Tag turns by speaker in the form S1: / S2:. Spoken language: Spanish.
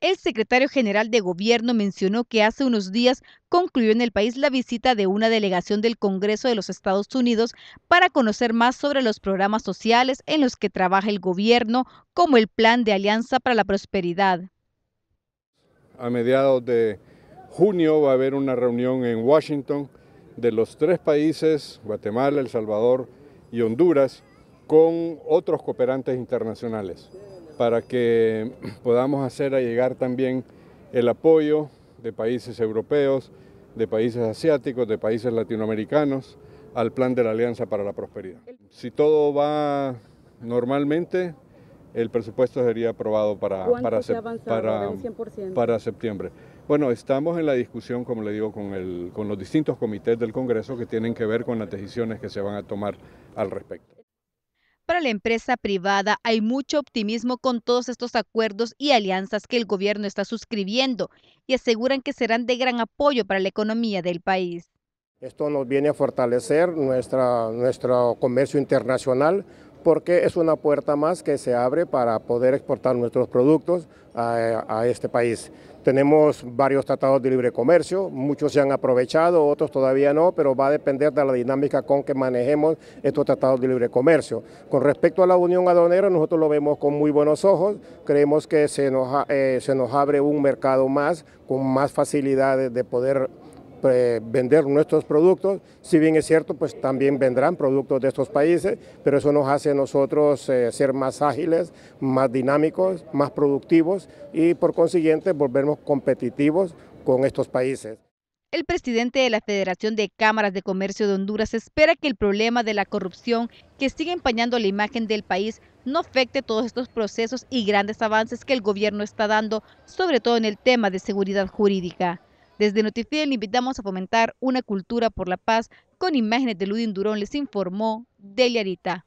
S1: El secretario general de Gobierno mencionó que hace unos días concluyó en el país la visita de una delegación del Congreso de los Estados Unidos para conocer más sobre los programas sociales en los que trabaja el gobierno, como el Plan de Alianza para la Prosperidad.
S2: A mediados de junio va a haber una reunión en Washington de los tres países, Guatemala, El Salvador y Honduras, con otros cooperantes internacionales para que podamos hacer llegar también el apoyo de países europeos, de países asiáticos, de países latinoamericanos al plan de la Alianza para la Prosperidad. Si todo va normalmente, el presupuesto sería aprobado para, para, para, para, septiembre. Bueno, estamos en la discusión, como le digo, con, el, con los distintos comités del Congreso que tienen que ver con las decisiones que se van a tomar al respecto.
S1: Para la empresa privada hay mucho optimismo con todos estos acuerdos y alianzas que el gobierno está suscribiendo y aseguran que serán de gran apoyo para la economía del país.
S3: Esto nos viene a fortalecer nuestro comercio internacional, porque es una puerta más que se abre para poder exportar nuestros productos a, este país. Tenemos varios tratados de libre comercio, muchos se han aprovechado, otros todavía no, pero va a depender de la dinámica con que manejemos estos tratados de libre comercio. Con respecto a la unión aduanera, nosotros lo vemos con muy buenos ojos, creemos que se nos, eh, se nos abre un mercado más con más facilidades de poder vender nuestros productos, si bien es cierto, pues también vendrán productos de estos países, pero eso nos hace a nosotros eh, ser más ágiles, más dinámicos, más productivos y por consiguiente volvernos competitivos con estos países.
S1: El presidente de la Federación de Cámaras de Comercio de Honduras espera que el problema de la corrupción que sigue empañando la imagen del país no afecte todos estos procesos y grandes avances que el gobierno está dando, sobre todo en el tema de seguridad jurídica. Desde Notifiel invitamos a fomentar una cultura por la paz con imágenes de Ludin Durón, les informó Deliarita.